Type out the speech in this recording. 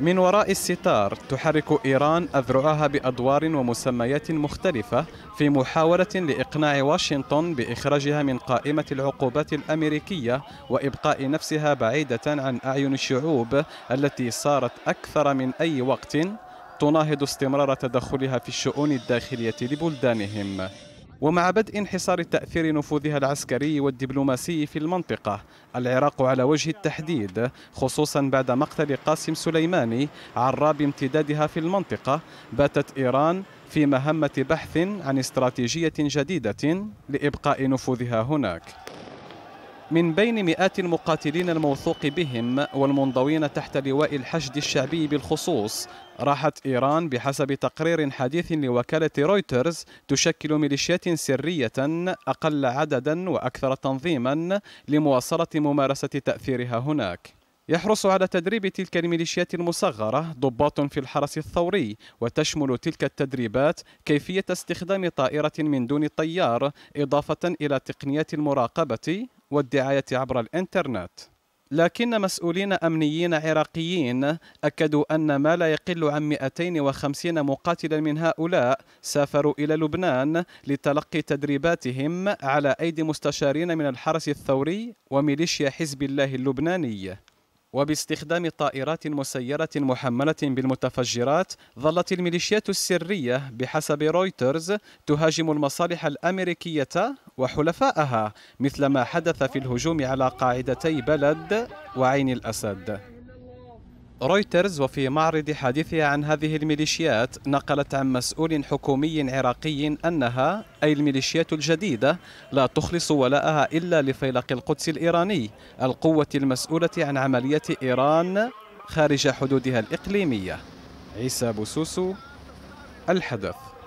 من وراء الستار تحرك إيران أذرعها بأدوار ومسميات مختلفة في محاولة لإقناع واشنطن بإخراجها من قائمة العقوبات الأمريكية وإبقاء نفسها بعيدة عن أعين الشعوب التي صارت أكثر من أي وقت تناهض استمرار تدخلها في الشؤون الداخلية لبلدانهم ومع بدء انحصار تأثير نفوذها العسكري والدبلوماسي في المنطقة العراق على وجه التحديد خصوصا بعد مقتل قاسم سليماني عراب امتدادها في المنطقة باتت إيران في مهمة بحث عن استراتيجية جديدة لإبقاء نفوذها هناك من بين مئات المقاتلين الموثوق بهم والمنضوين تحت لواء الحشد الشعبي بالخصوص راحت إيران بحسب تقرير حديث لوكالة رويترز تشكل ميليشيات سرية أقل عددا وأكثر تنظيما لمواصلة ممارسة تأثيرها هناك يحرص على تدريب تلك الميليشيات المصغرة ضباط في الحرس الثوري وتشمل تلك التدريبات كيفية استخدام طائرة من دون طيار إضافة إلى تقنيات المراقبة والدعاية عبر الإنترنت لكن مسؤولين أمنيين عراقيين أكدوا أن ما لا يقل عن 250 مقاتلا من هؤلاء سافروا إلى لبنان لتلقي تدريباتهم على أيدي مستشارين من الحرس الثوري وميليشيا حزب الله اللبناني وباستخدام طائرات مسيرة محملة بالمتفجرات ظلت الميليشيات السرية بحسب رويترز تهاجم المصالح الأمريكية وحلفائها مثل ما حدث في الهجوم على قاعدتي بلد وعين الأسد رويترز وفي معرض حديثها عن هذه الميليشيات نقلت عن مسؤول حكومي عراقي أنها أي الميليشيات الجديدة لا تخلص ولاءها إلا لفيلق القدس الإيراني القوة المسؤولة عن عملية إيران خارج حدودها الإقليمية عيسى بوسوسو الحدث